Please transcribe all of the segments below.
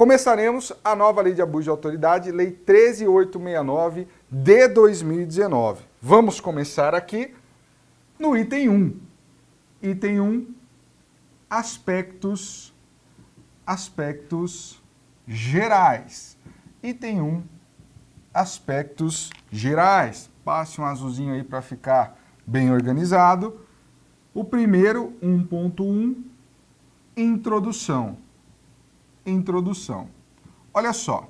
Começaremos a nova Lei de Abuso de Autoridade, Lei 13869 de 2019. Vamos começar aqui no item 1. Item 1, aspectos, aspectos gerais. Item 1, aspectos gerais. Passe um azulzinho aí para ficar bem organizado. O primeiro, 1.1, introdução introdução. Olha só,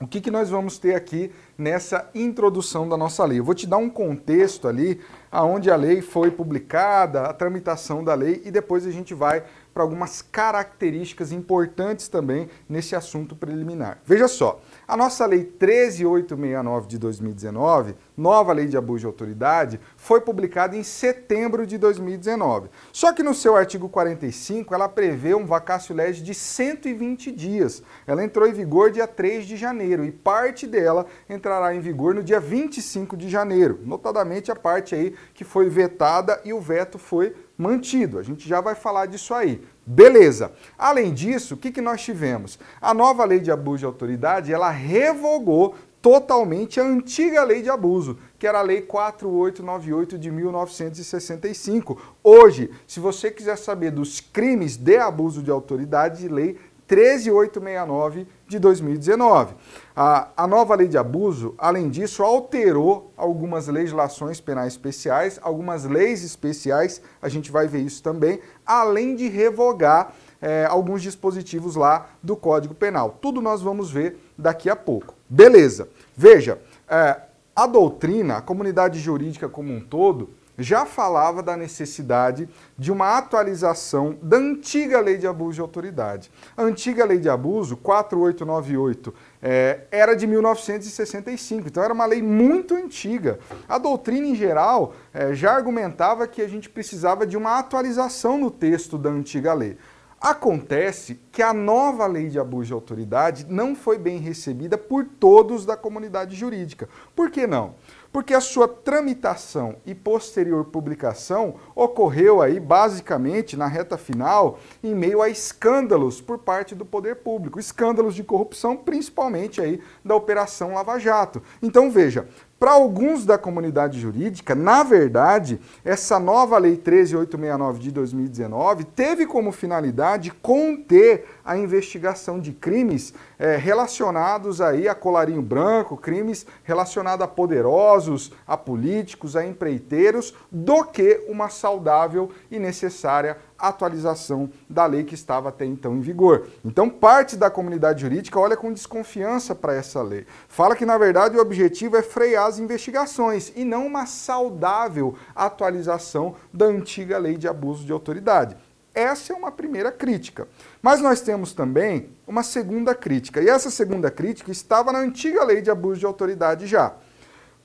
o que, que nós vamos ter aqui nessa introdução da nossa lei? Eu vou te dar um contexto ali aonde a lei foi publicada, a tramitação da lei e depois a gente vai para algumas características importantes também nesse assunto preliminar. Veja só, a nossa Lei 13869 de 2019, nova Lei de Abuso de Autoridade, foi publicada em setembro de 2019. Só que no seu artigo 45, ela prevê um vacácio legis de 120 dias. Ela entrou em vigor dia 3 de janeiro e parte dela entrará em vigor no dia 25 de janeiro, notadamente a parte aí que foi vetada e o veto foi mantido. A gente já vai falar disso aí. Beleza. Além disso, o que, que nós tivemos? A nova lei de abuso de autoridade, ela revogou totalmente a antiga lei de abuso, que era a Lei 4898 de 1965. Hoje, se você quiser saber dos crimes de abuso de autoridade, lei 13869 de 2019. A, a nova lei de abuso, além disso, alterou algumas legislações penais especiais, algumas leis especiais, a gente vai ver isso também, além de revogar é, alguns dispositivos lá do Código Penal. Tudo nós vamos ver daqui a pouco. Beleza. Veja, é, a doutrina, a comunidade jurídica como um todo, já falava da necessidade de uma atualização da antiga lei de abuso de autoridade. A antiga lei de abuso, 4898, é, era de 1965, então era uma lei muito antiga. A doutrina em geral é, já argumentava que a gente precisava de uma atualização no texto da antiga lei. Acontece que a nova lei de abuso de autoridade não foi bem recebida por todos da comunidade jurídica. Por que não? porque a sua tramitação e posterior publicação ocorreu aí basicamente na reta final em meio a escândalos por parte do poder público, escândalos de corrupção, principalmente aí da operação Lava Jato. Então veja, para alguns da comunidade jurídica, na verdade, essa nova Lei 13869 de 2019 teve como finalidade conter a investigação de crimes é, relacionados aí a colarinho branco, crimes relacionados a poderosos, a políticos, a empreiteiros, do que uma saudável e necessária atualização da lei que estava até então em vigor. Então, parte da comunidade jurídica olha com desconfiança para essa lei. Fala que, na verdade, o objetivo é frear as investigações e não uma saudável atualização da antiga lei de abuso de autoridade. Essa é uma primeira crítica. Mas nós temos também uma segunda crítica. E essa segunda crítica estava na antiga lei de abuso de autoridade já.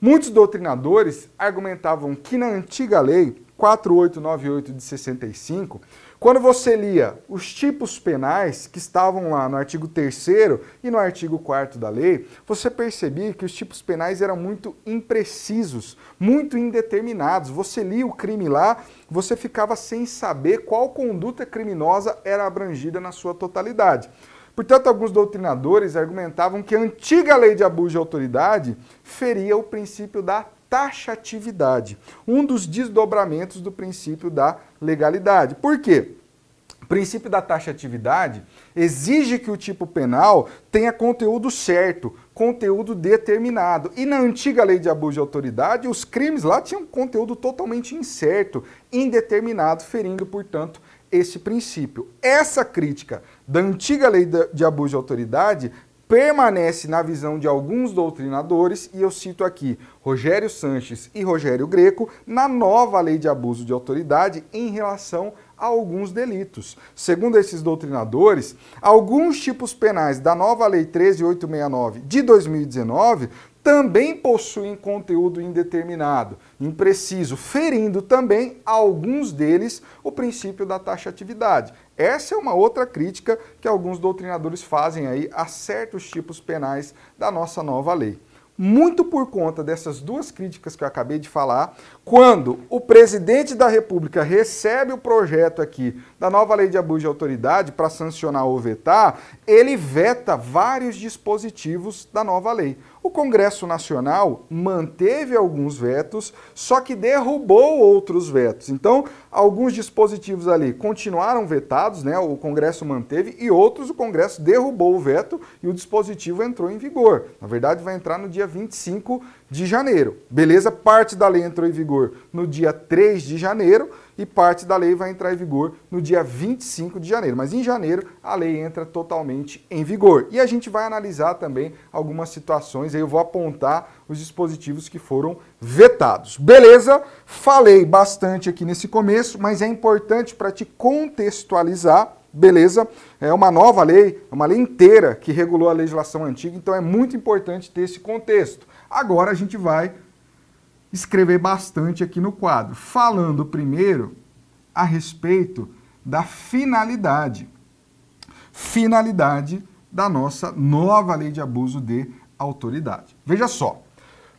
Muitos doutrinadores argumentavam que na antiga lei 4898 de 65, quando você lia os tipos penais que estavam lá no artigo 3 e no artigo 4 da lei, você percebia que os tipos penais eram muito imprecisos, muito indeterminados. Você lia o crime lá, você ficava sem saber qual conduta criminosa era abrangida na sua totalidade. Portanto, alguns doutrinadores argumentavam que a antiga lei de abuso de autoridade feria o princípio da taxatividade, um dos desdobramentos do princípio da legalidade. Por quê? O princípio da taxatividade exige que o tipo penal tenha conteúdo certo, conteúdo determinado. E na antiga lei de abuso de autoridade, os crimes lá tinham conteúdo totalmente incerto, indeterminado, ferindo, portanto, esse princípio. Essa crítica da antiga lei de abuso de autoridade permanece na visão de alguns doutrinadores, e eu cito aqui Rogério Sanches e Rogério Greco, na nova lei de abuso de autoridade em relação a alguns delitos. Segundo esses doutrinadores, alguns tipos penais da nova lei 13869 de 2019 também possuem conteúdo indeterminado, impreciso, ferindo também alguns deles o princípio da taxatividade. Essa é uma outra crítica que alguns doutrinadores fazem aí a certos tipos penais da nossa nova lei. Muito por conta dessas duas críticas que eu acabei de falar, quando o presidente da República recebe o projeto aqui da nova lei de abuso de autoridade para sancionar ou vetar, ele veta vários dispositivos da nova lei. O Congresso Nacional manteve alguns vetos, só que derrubou outros vetos. Então, alguns dispositivos ali continuaram vetados, né? O Congresso manteve e outros o Congresso derrubou o veto e o dispositivo entrou em vigor. Na verdade, vai entrar no dia 25 de janeiro. Beleza? Parte da lei entrou em vigor no dia 3 de janeiro e parte da lei vai entrar em vigor no dia 25 de janeiro. Mas em janeiro a lei entra totalmente em vigor. E a gente vai analisar também algumas situações, aí eu vou apontar os dispositivos que foram vetados. Beleza? Falei bastante aqui nesse começo, mas é importante para te contextualizar beleza? É uma nova lei, uma lei inteira que regulou a legislação antiga, então é muito importante ter esse contexto. Agora a gente vai escrever bastante aqui no quadro, falando primeiro a respeito da finalidade. Finalidade da nossa nova lei de abuso de autoridade. Veja só,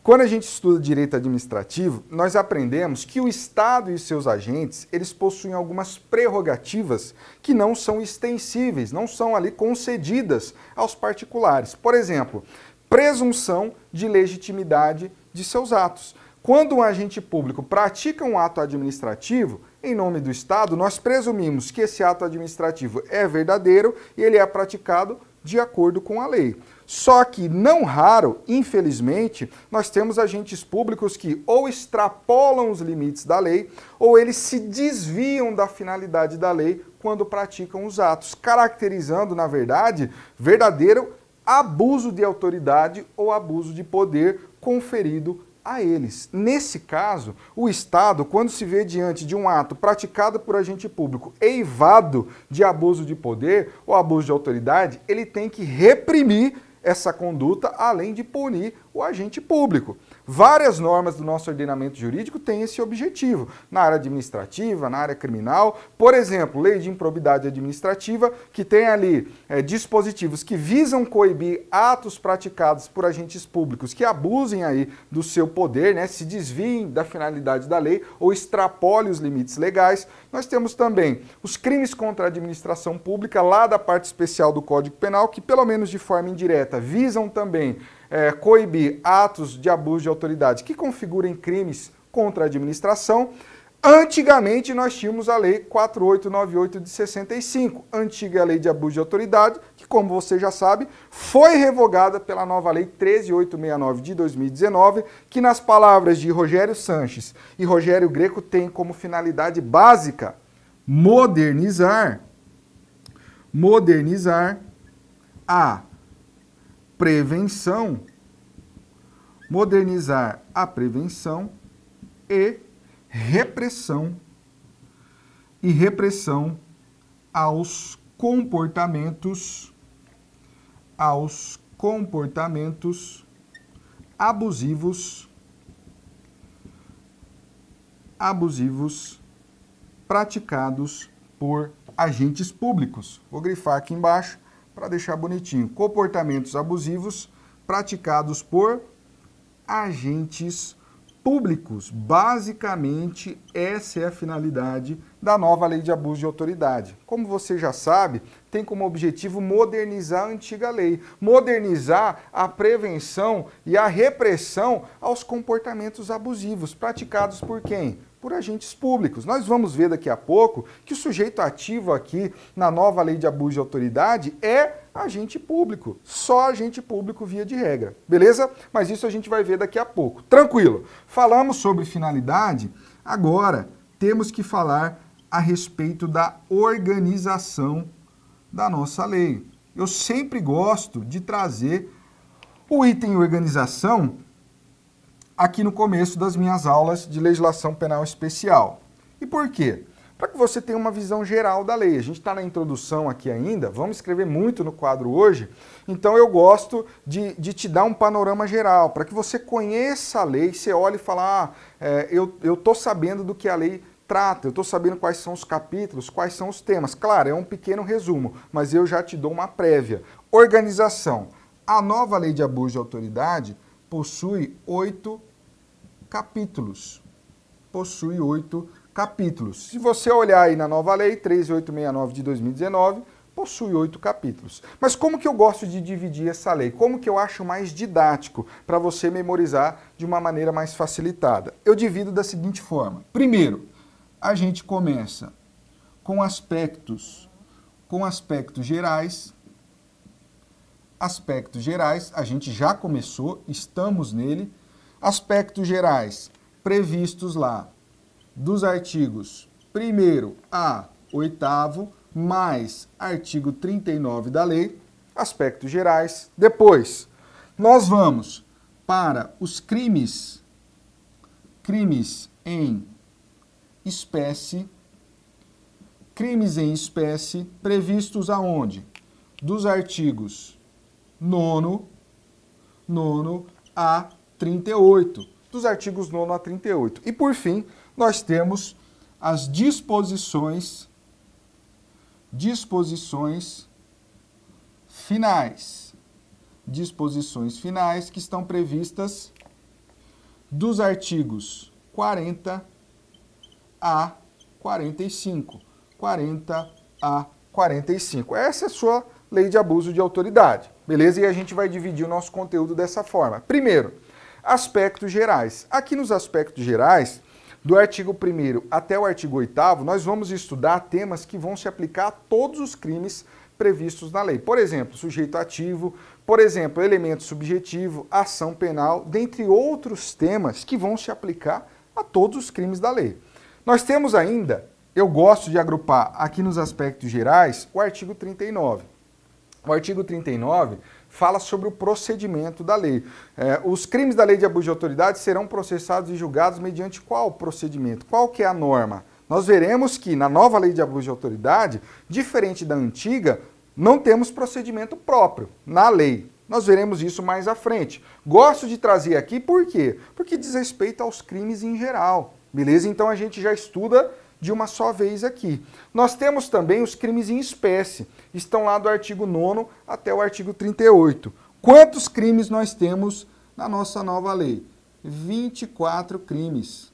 quando a gente estuda direito administrativo, nós aprendemos que o Estado e seus agentes, eles possuem algumas prerrogativas que não são extensíveis, não são ali concedidas aos particulares. Por exemplo, presunção de legitimidade de seus atos. Quando um agente público pratica um ato administrativo, em nome do Estado, nós presumimos que esse ato administrativo é verdadeiro e ele é praticado de acordo com a lei. Só que, não raro, infelizmente, nós temos agentes públicos que ou extrapolam os limites da lei ou eles se desviam da finalidade da lei quando praticam os atos, caracterizando, na verdade, verdadeiro abuso de autoridade ou abuso de poder conferido a eles. Nesse caso, o Estado, quando se vê diante de um ato praticado por agente público eivado de abuso de poder ou abuso de autoridade, ele tem que reprimir essa conduta, além de punir o agente público. Várias normas do nosso ordenamento jurídico têm esse objetivo, na área administrativa, na área criminal. Por exemplo, lei de improbidade administrativa, que tem ali é, dispositivos que visam coibir atos praticados por agentes públicos que abusem aí do seu poder, né, se desviem da finalidade da lei ou extrapolem os limites legais. Nós temos também os crimes contra a administração pública, lá da parte especial do Código Penal, que pelo menos de forma indireta visam também é, coibir atos de abuso de autoridade que configurem crimes contra a administração. Antigamente nós tínhamos a lei 4898 de 65, antiga lei de abuso de autoridade, que como você já sabe, foi revogada pela nova lei 13869 de 2019, que nas palavras de Rogério Sanches e Rogério Greco tem como finalidade básica modernizar modernizar a prevenção, modernizar a prevenção e repressão e repressão aos comportamentos aos comportamentos abusivos abusivos praticados por agentes públicos. Vou grifar aqui embaixo para deixar bonitinho, comportamentos abusivos praticados por agentes públicos. Basicamente, essa é a finalidade da nova lei de abuso de autoridade. Como você já sabe, tem como objetivo modernizar a antiga lei, modernizar a prevenção e a repressão aos comportamentos abusivos praticados por quem? por agentes públicos. Nós vamos ver daqui a pouco que o sujeito ativo aqui na nova lei de abuso de autoridade é agente público, só agente público via de regra, beleza? Mas isso a gente vai ver daqui a pouco. Tranquilo. Falamos sobre finalidade, agora temos que falar a respeito da organização da nossa lei. Eu sempre gosto de trazer o item organização aqui no começo das minhas aulas de legislação penal especial. E por quê? Para que você tenha uma visão geral da lei. A gente está na introdução aqui ainda, vamos escrever muito no quadro hoje, então eu gosto de, de te dar um panorama geral, para que você conheça a lei, você olhe e fale, ah, é, eu estou sabendo do que a lei trata, eu estou sabendo quais são os capítulos, quais são os temas. Claro, é um pequeno resumo, mas eu já te dou uma prévia. Organização. A nova lei de abuso de autoridade possui oito capítulos. Possui oito capítulos. Se você olhar aí na nova lei, 13869 de 2019, possui oito capítulos. Mas como que eu gosto de dividir essa lei? Como que eu acho mais didático para você memorizar de uma maneira mais facilitada? Eu divido da seguinte forma. Primeiro, a gente começa com aspectos, com aspectos gerais. Aspectos gerais, a gente já começou, estamos nele. Aspectos gerais previstos lá dos artigos 1 a 8 mais artigo 39 da lei, aspectos gerais. Depois, nós vamos para os crimes crimes em espécie crimes em espécie previstos aonde? Dos artigos 9 9 a 38, dos artigos 9 a 38. E por fim, nós temos as disposições disposições finais. Disposições finais que estão previstas dos artigos 40 a 45. 40 a 45. Essa é a sua lei de abuso de autoridade, beleza? E a gente vai dividir o nosso conteúdo dessa forma. Primeiro, aspectos gerais. Aqui nos aspectos gerais, do artigo 1 até o artigo 8, nós vamos estudar temas que vão se aplicar a todos os crimes previstos na lei. Por exemplo, sujeito ativo, por exemplo, elemento subjetivo, ação penal, dentre outros temas que vão se aplicar a todos os crimes da lei. Nós temos ainda, eu gosto de agrupar aqui nos aspectos gerais, o artigo 39. O artigo 39 fala sobre o procedimento da lei. É, os crimes da lei de abuso de autoridade serão processados e julgados mediante qual procedimento? Qual que é a norma? Nós veremos que na nova lei de abuso de autoridade, diferente da antiga, não temos procedimento próprio na lei. Nós veremos isso mais à frente. Gosto de trazer aqui por quê? Porque diz respeito aos crimes em geral. Beleza? Então a gente já estuda de uma só vez aqui. Nós temos também os crimes em espécie, estão lá do artigo 9 até o artigo 38. Quantos crimes nós temos na nossa nova lei? 24 crimes.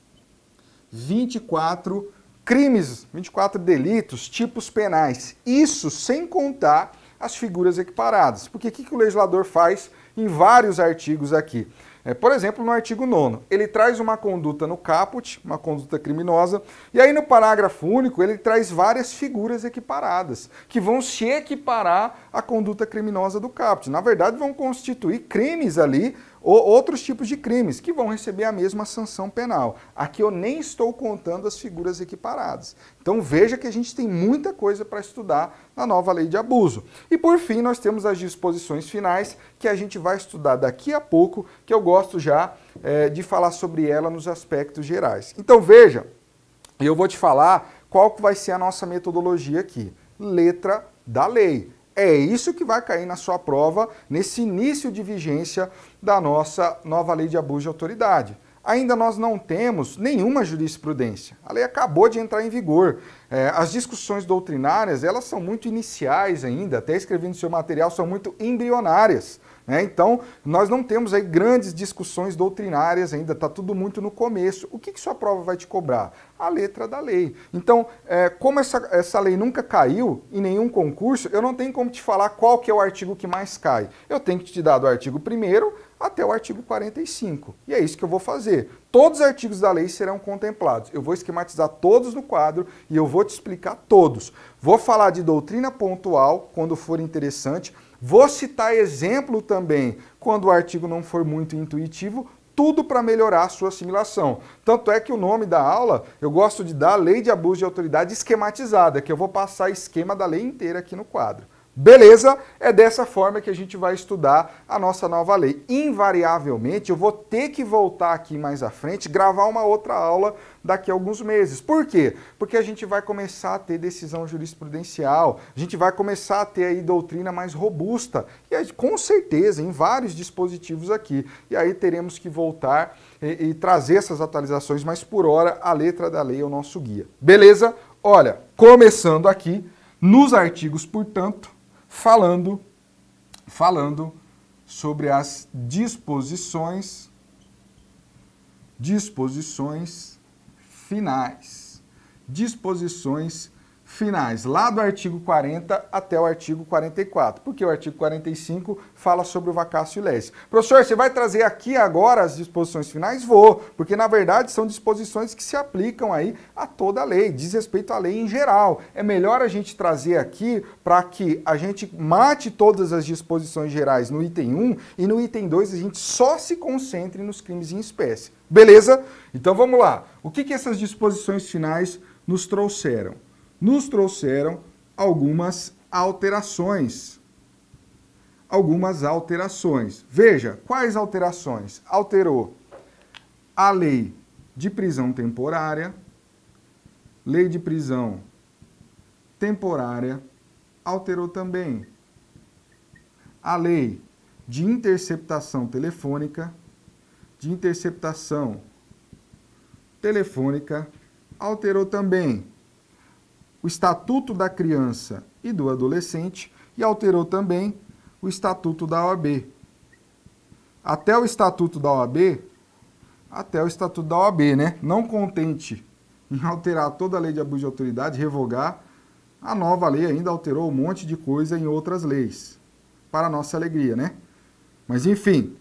24 crimes, 24 delitos, tipos penais. Isso sem contar as figuras equiparadas. Porque o que, que o legislador faz em vários artigos aqui? É, por exemplo, no artigo 9, ele traz uma conduta no caput, uma conduta criminosa, e aí no parágrafo único ele traz várias figuras equiparadas, que vão se equiparar à conduta criminosa do caput. Na verdade, vão constituir crimes ali ou outros tipos de crimes que vão receber a mesma sanção penal. Aqui eu nem estou contando as figuras equiparadas. Então veja que a gente tem muita coisa para estudar na nova lei de abuso. E por fim, nós temos as disposições finais que a gente vai estudar daqui a pouco, que eu gosto já é, de falar sobre ela nos aspectos gerais. Então veja, eu vou te falar qual vai ser a nossa metodologia aqui. Letra da lei. É isso que vai cair na sua prova nesse início de vigência da nossa nova lei de abuso de autoridade. Ainda nós não temos nenhuma jurisprudência. A lei acabou de entrar em vigor. É, as discussões doutrinárias elas são muito iniciais ainda, até escrevendo seu material, são muito embrionárias. Né? Então, nós não temos aí grandes discussões doutrinárias ainda, está tudo muito no começo. O que, que sua prova vai te cobrar? A letra da lei. Então, é, como essa, essa lei nunca caiu em nenhum concurso, eu não tenho como te falar qual que é o artigo que mais cai. Eu tenho que te dar do artigo 1 até o artigo 45. E é isso que eu vou fazer. Todos os artigos da lei serão contemplados. Eu vou esquematizar todos no quadro e eu vou te explicar todos. Vou falar de doutrina pontual quando for interessante Vou citar exemplo também, quando o artigo não for muito intuitivo, tudo para melhorar a sua assimilação. Tanto é que o nome da aula eu gosto de dar Lei de Abuso de Autoridade Esquematizada, que eu vou passar esquema da lei inteira aqui no quadro. Beleza? É dessa forma que a gente vai estudar a nossa nova lei. Invariavelmente, eu vou ter que voltar aqui mais à frente, gravar uma outra aula daqui a alguns meses. Por quê? Porque a gente vai começar a ter decisão jurisprudencial, a gente vai começar a ter aí doutrina mais robusta, e aí, com certeza, em vários dispositivos aqui. E aí teremos que voltar e, e trazer essas atualizações, mas por hora, a letra da lei é o nosso guia. Beleza? Olha, começando aqui, nos artigos, portanto, falando, falando sobre as disposições, disposições finais, disposições finais, lá do artigo 40 até o artigo 44, porque o artigo 45 fala sobre o vacácio leste. Professor, você vai trazer aqui agora as disposições finais? Vou, porque na verdade são disposições que se aplicam aí a toda a lei, diz respeito à lei em geral. É melhor a gente trazer aqui para que a gente mate todas as disposições gerais no item 1 e no item 2 a gente só se concentre nos crimes em espécie. Beleza? Então vamos lá. O que, que essas disposições finais nos trouxeram? nos trouxeram algumas alterações. Algumas alterações. Veja, quais alterações? Alterou a lei de prisão temporária, lei de prisão temporária, alterou também a lei de interceptação telefônica, de interceptação telefônica, alterou também o Estatuto da Criança e do Adolescente e alterou também o Estatuto da OAB. Até o Estatuto da OAB, até o Estatuto da OAB, né? Não contente em alterar toda a lei de abuso de autoridade, revogar, a nova lei ainda alterou um monte de coisa em outras leis. Para nossa alegria, né? Mas enfim,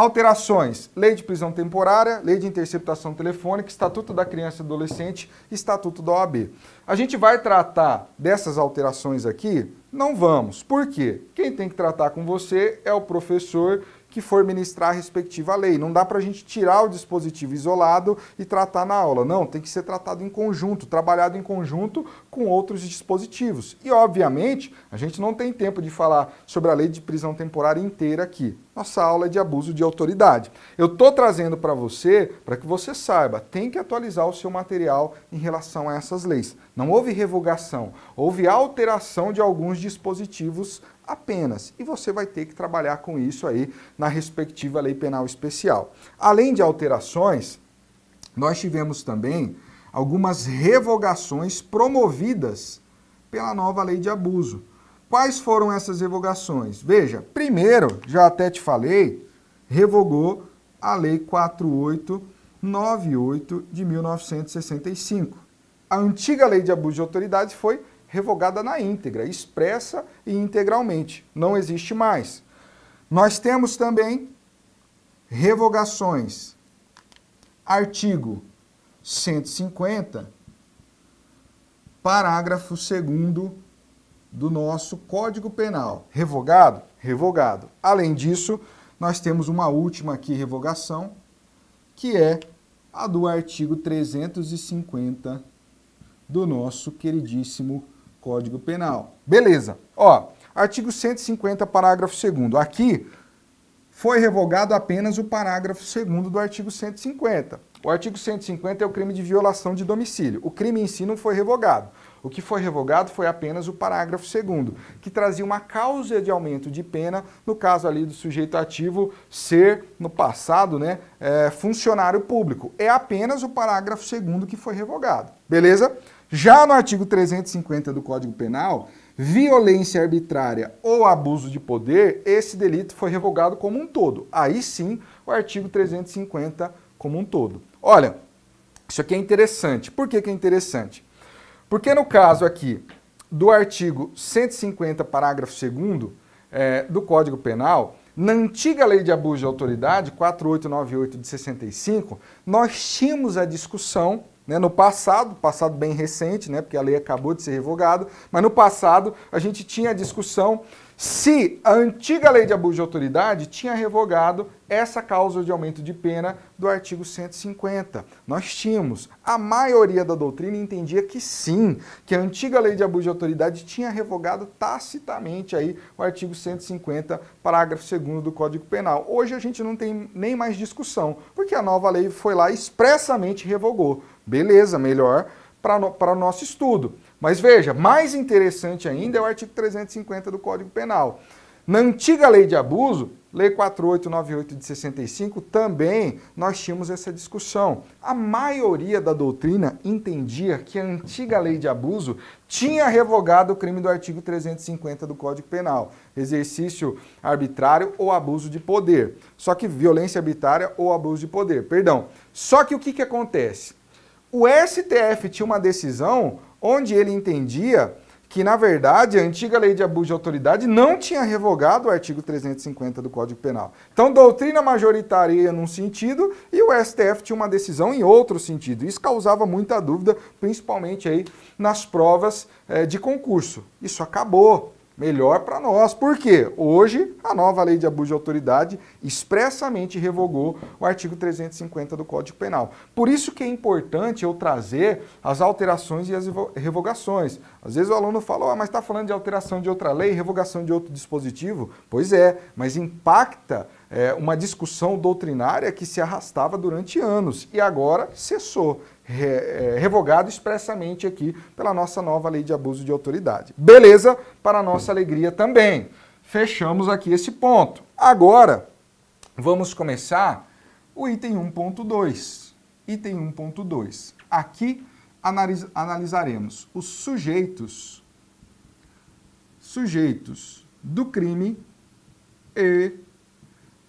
Alterações: Lei de prisão temporária, Lei de interceptação telefônica, Estatuto da Criança e Adolescente, Estatuto da OAB. A gente vai tratar dessas alterações aqui? Não vamos. Por quê? Quem tem que tratar com você é o professor que for ministrar a respectiva lei. Não dá para a gente tirar o dispositivo isolado e tratar na aula. Não, tem que ser tratado em conjunto, trabalhado em conjunto com outros dispositivos. E, obviamente, a gente não tem tempo de falar sobre a lei de prisão temporária inteira aqui. Nossa aula é de abuso de autoridade. Eu estou trazendo para você, para que você saiba, tem que atualizar o seu material em relação a essas leis. Não houve revogação, houve alteração de alguns dispositivos apenas. E você vai ter que trabalhar com isso aí na respectiva lei penal especial. Além de alterações, nós tivemos também algumas revogações promovidas pela nova lei de abuso. Quais foram essas revogações? Veja, primeiro, já até te falei, revogou a Lei 4898 de 1965. A antiga lei de abuso de autoridade foi revogada na íntegra, expressa e integralmente. Não existe mais. Nós temos também revogações. Artigo 150, parágrafo 2 do nosso Código Penal. Revogado? Revogado. Além disso, nós temos uma última aqui revogação, que é a do artigo 350 do nosso queridíssimo Código Penal. Beleza. Ó, artigo 150, parágrafo 2 Aqui foi revogado apenas o parágrafo 2 do artigo 150. O artigo 150 é o crime de violação de domicílio. O crime em si não foi revogado. O que foi revogado foi apenas o parágrafo 2 que trazia uma causa de aumento de pena, no caso ali do sujeito ativo ser, no passado, né, é, funcionário público. É apenas o parágrafo 2 que foi revogado. Beleza? Já no artigo 350 do Código Penal, violência arbitrária ou abuso de poder, esse delito foi revogado como um todo. Aí sim, o artigo 350 como um todo. Olha, isso aqui é interessante. Por que, que é interessante? Porque no caso aqui do artigo 150, parágrafo 2 é, do Código Penal, na antiga lei de abuso de autoridade, 4898 de 65, nós tínhamos a discussão né? No passado, passado bem recente, né? porque a lei acabou de ser revogada, mas no passado a gente tinha a discussão se a antiga lei de abuso de autoridade tinha revogado essa causa de aumento de pena do artigo 150. Nós tínhamos, a maioria da doutrina entendia que sim, que a antiga lei de abuso de autoridade tinha revogado tacitamente aí o artigo 150, parágrafo 2 do Código Penal. Hoje a gente não tem nem mais discussão, porque a nova lei foi lá expressamente revogou. Beleza, melhor para o no, nosso estudo. Mas veja, mais interessante ainda é o artigo 350 do Código Penal. Na antiga lei de abuso, Lei 4898 de 65, também nós tínhamos essa discussão. A maioria da doutrina entendia que a antiga lei de abuso tinha revogado o crime do artigo 350 do Código Penal, exercício arbitrário ou abuso de poder. Só que violência arbitrária ou abuso de poder, perdão. Só que o que, que acontece? O STF tinha uma decisão onde ele entendia que, na verdade, a antiga lei de abuso de autoridade não tinha revogado o artigo 350 do Código Penal. Então, doutrina majoritária num sentido e o STF tinha uma decisão em outro sentido. Isso causava muita dúvida, principalmente aí nas provas é, de concurso. Isso acabou melhor para nós, porque hoje a nova lei de abuso de autoridade expressamente revogou o artigo 350 do Código Penal. Por isso que é importante eu trazer as alterações e as revogações. Às vezes o aluno fala, oh, mas está falando de alteração de outra lei, revogação de outro dispositivo. Pois é, mas impacta é, uma discussão doutrinária que se arrastava durante anos e agora cessou, re, é, revogado expressamente aqui pela nossa nova lei de abuso de autoridade. Beleza, para nossa alegria também. Fechamos aqui esse ponto. Agora, vamos começar o item 1.2. Item 1.2. Aqui analis analisaremos os sujeitos sujeitos do crime e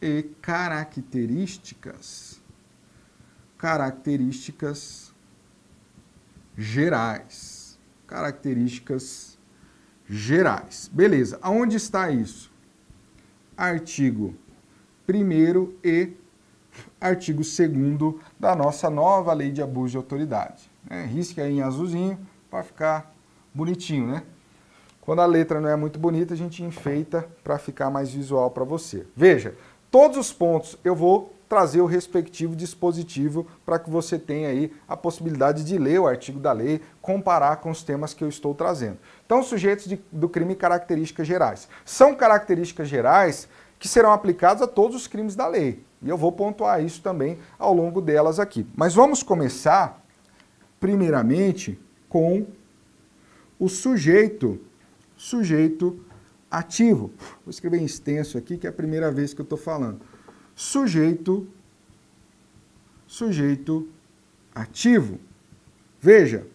e características características gerais. Características gerais. Beleza. Aonde está isso? Artigo 1 e artigo 2 da nossa nova lei de abuso de autoridade. É, risque aí em azulzinho para ficar bonitinho, né? Quando a letra não é muito bonita, a gente enfeita para ficar mais visual para você. Veja, todos os pontos eu vou trazer o respectivo dispositivo para que você tenha aí a possibilidade de ler o artigo da lei, comparar com os temas que eu estou trazendo. Então, sujeitos de, do crime características gerais. São características gerais que serão aplicadas a todos os crimes da lei. E eu vou pontuar isso também ao longo delas aqui. Mas vamos começar, primeiramente, com o sujeito, sujeito ativo. Vou escrever em extenso aqui, que é a primeira vez que eu estou falando. Sujeito, sujeito ativo. Veja,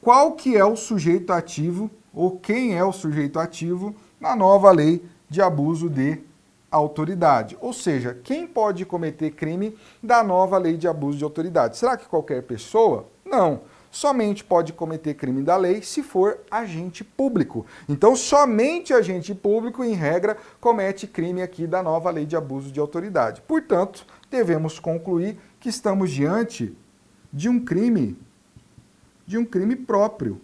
qual que é o sujeito ativo ou quem é o sujeito ativo na nova lei de abuso de autoridade. Ou seja, quem pode cometer crime da nova lei de abuso de autoridade? Será que qualquer pessoa? Não somente pode cometer crime da lei se for agente público. Então, somente agente público, em regra, comete crime aqui da nova lei de abuso de autoridade. Portanto, devemos concluir que estamos diante de um crime, de um crime próprio.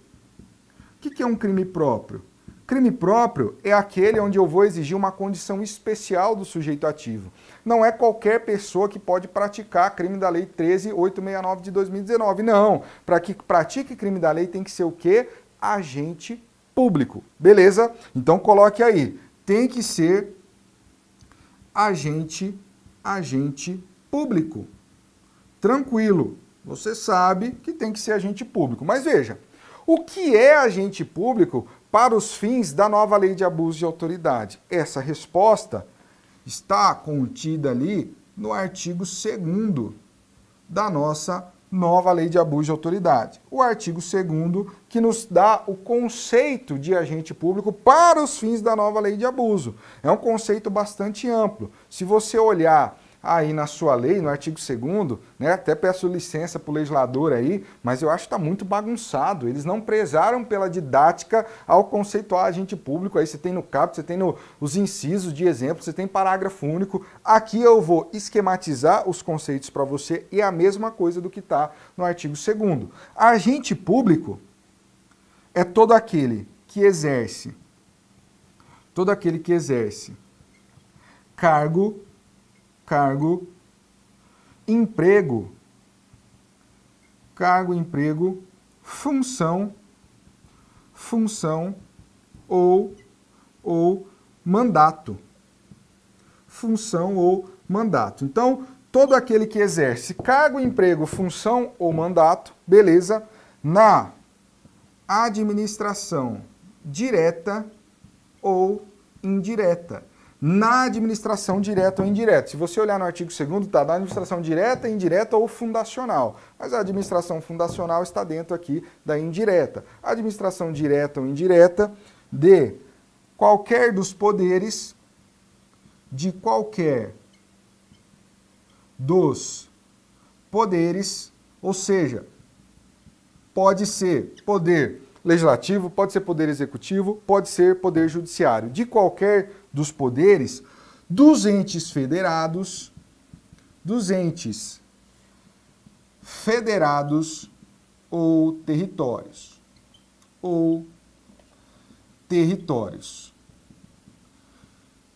O que é um crime próprio? Crime próprio é aquele onde eu vou exigir uma condição especial do sujeito ativo. Não é qualquer pessoa que pode praticar crime da Lei 13869 de 2019. Não. Para que pratique crime da lei tem que ser o quê? Agente público. Beleza? Então coloque aí. Tem que ser agente agente público. Tranquilo. Você sabe que tem que ser agente público. Mas veja, o que é agente público para os fins da nova lei de abuso de autoridade. Essa resposta está contida ali no artigo 2 da nossa nova lei de abuso de autoridade. O artigo 2 que nos dá o conceito de agente público para os fins da nova lei de abuso. É um conceito bastante amplo. Se você olhar aí na sua lei, no artigo 2 né, até peço licença para o legislador aí, mas eu acho que está muito bagunçado. Eles não prezaram pela didática ao conceituar agente público. Aí você tem no CAP, você tem no, os incisos de exemplo, você tem parágrafo único. Aqui eu vou esquematizar os conceitos para você e é a mesma coisa do que está no artigo 2 Agente público é todo aquele que exerce todo aquele que exerce cargo cargo, emprego, cargo, emprego, função, função ou, ou mandato. Função ou mandato. Então, todo aquele que exerce cargo, emprego, função ou mandato, beleza, na administração direta ou indireta na administração direta ou indireta. Se você olhar no artigo 2 está na administração direta, indireta ou fundacional. Mas a administração fundacional está dentro aqui da indireta. A administração direta ou indireta de qualquer dos poderes de qualquer dos poderes, ou seja, pode ser poder legislativo, pode ser poder executivo, pode ser poder judiciário. De qualquer dos poderes, dos entes federados, dos entes federados ou territórios. Ou territórios.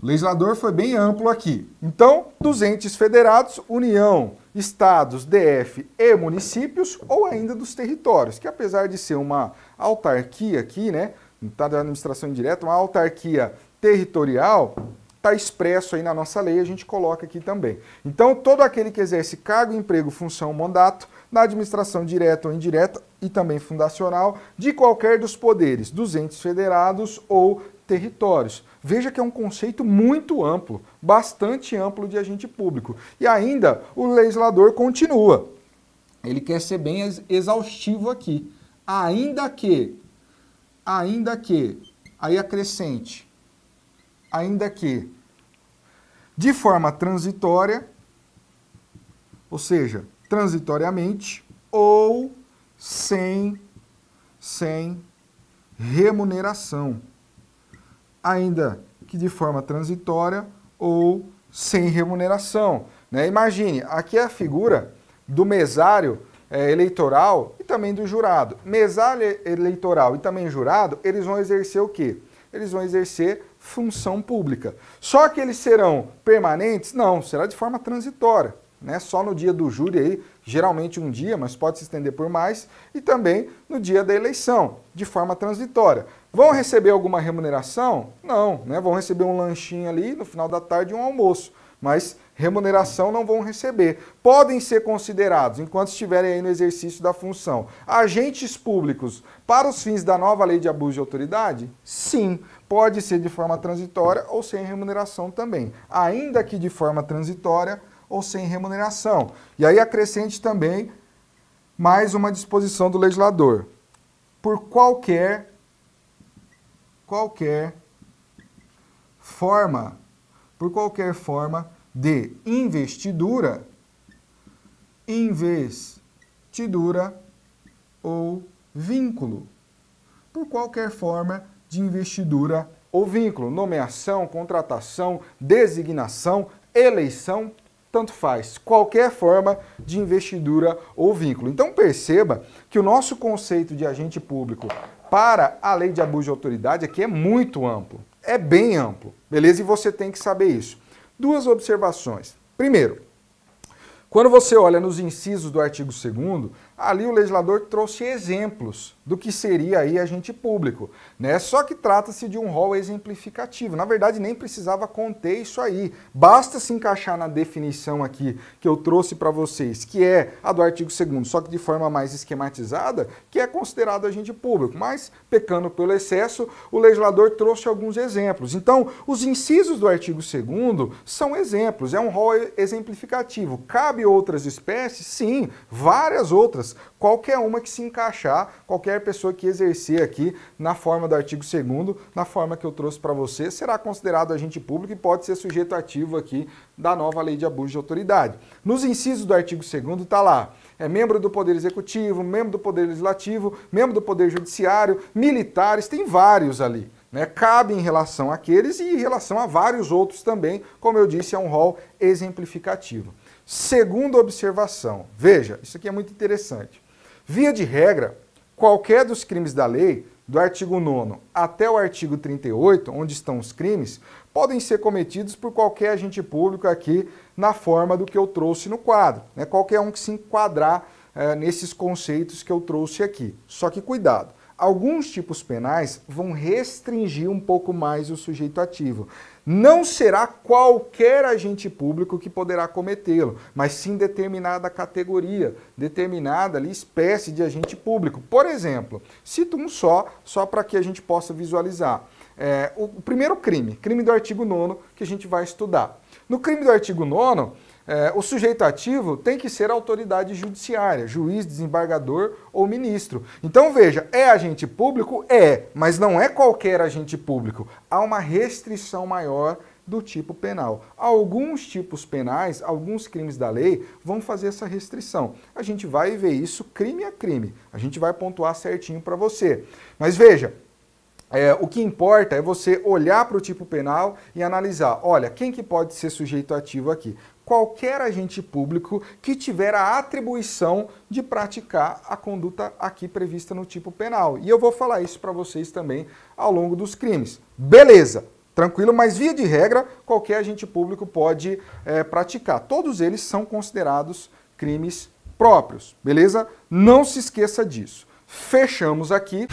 O legislador foi bem amplo aqui. Então, dos entes federados, União, estados, DF e municípios, ou ainda dos territórios, que apesar de ser uma autarquia aqui, né, não está da administração indireta, uma autarquia territorial, está expresso aí na nossa lei, a gente coloca aqui também. Então, todo aquele que exerce cargo, emprego, função, mandato, na administração direta ou indireta e também fundacional, de qualquer dos poderes, dos entes federados ou territórios. Veja que é um conceito muito amplo, bastante amplo de agente público. E ainda o legislador continua. Ele quer ser bem exaustivo aqui. Ainda que, ainda que, aí acrescente, ainda que, de forma transitória, ou seja, transitoriamente ou sem, sem remuneração ainda que de forma transitória ou sem remuneração. Né? Imagine, aqui é a figura do mesário é, eleitoral e também do jurado. Mesário eleitoral e também jurado, eles vão exercer o quê? Eles vão exercer função pública. Só que eles serão permanentes? Não, será de forma transitória né? Só no dia do júri aí, geralmente um dia, mas pode se estender por mais, e também no dia da eleição, de forma transitória. Vão receber alguma remuneração? Não, né? Vão receber um lanchinho ali no final da tarde e um almoço, mas remuneração não vão receber. Podem ser considerados, enquanto estiverem aí no exercício da função, agentes públicos para os fins da nova lei de abuso de autoridade? Sim, pode ser de forma transitória ou sem remuneração também. Ainda que de forma transitória, ou sem remuneração. E aí acrescente também mais uma disposição do legislador. Por qualquer qualquer forma, por qualquer forma de investidura, investidura ou vínculo. Por qualquer forma de investidura ou vínculo, nomeação, contratação, designação, eleição, tanto faz, qualquer forma de investidura ou vínculo. Então perceba que o nosso conceito de agente público para a lei de abuso de autoridade aqui é muito amplo, é bem amplo, beleza? E você tem que saber isso. Duas observações. Primeiro, quando você olha nos incisos do artigo 2 ali o legislador trouxe exemplos do que seria aí agente público, né? Só que trata-se de um rol exemplificativo. Na verdade, nem precisava conter isso aí. Basta se encaixar na definição aqui que eu trouxe para vocês, que é a do artigo 2 só que de forma mais esquematizada, que é considerado agente público, mas pecando pelo excesso, o legislador trouxe alguns exemplos. Então, os incisos do artigo 2 são exemplos, é um rol exemplificativo. Cabe outras espécies? Sim, várias outras, qualquer uma que se encaixar, qualquer pessoa que exercer aqui na forma do artigo 2 na forma que eu trouxe para você, será considerado agente público e pode ser sujeito ativo aqui da nova lei de abuso de autoridade. Nos incisos do artigo 2 está lá, é membro do Poder Executivo, membro do Poder Legislativo, membro do Poder Judiciário, militares, tem vários ali. Né, cabe em relação àqueles e em relação a vários outros também, como eu disse, é um rol exemplificativo. Segunda observação, veja, isso aqui é muito interessante. Via de regra, qualquer dos crimes da lei, do artigo 9 até o artigo 38, onde estão os crimes, podem ser cometidos por qualquer agente público aqui na forma do que eu trouxe no quadro. Né? Qualquer um que se enquadrar é, nesses conceitos que eu trouxe aqui. Só que cuidado, alguns tipos penais vão restringir um pouco mais o sujeito ativo não será qualquer agente público que poderá cometê-lo, mas sim determinada categoria, determinada ali, espécie de agente público. Por exemplo, cito um só, só para que a gente possa visualizar. É, o, o primeiro crime, crime do artigo 9, que a gente vai estudar. No crime do artigo 9, é, o sujeito ativo tem que ser autoridade judiciária, juiz, desembargador ou ministro. Então veja, é agente público? É, mas não é qualquer agente público. Há uma restrição maior do tipo penal. Alguns tipos penais, alguns crimes da lei vão fazer essa restrição. A gente vai ver isso crime a crime. A gente vai pontuar certinho para você. Mas veja, é, o que importa é você olhar para o tipo penal e analisar, olha, quem que pode ser sujeito ativo aqui? qualquer agente público que tiver a atribuição de praticar a conduta aqui prevista no tipo penal. E eu vou falar isso para vocês também ao longo dos crimes. Beleza, tranquilo, mas via de regra, qualquer agente público pode é, praticar. Todos eles são considerados crimes próprios, beleza? Não se esqueça disso. Fechamos aqui.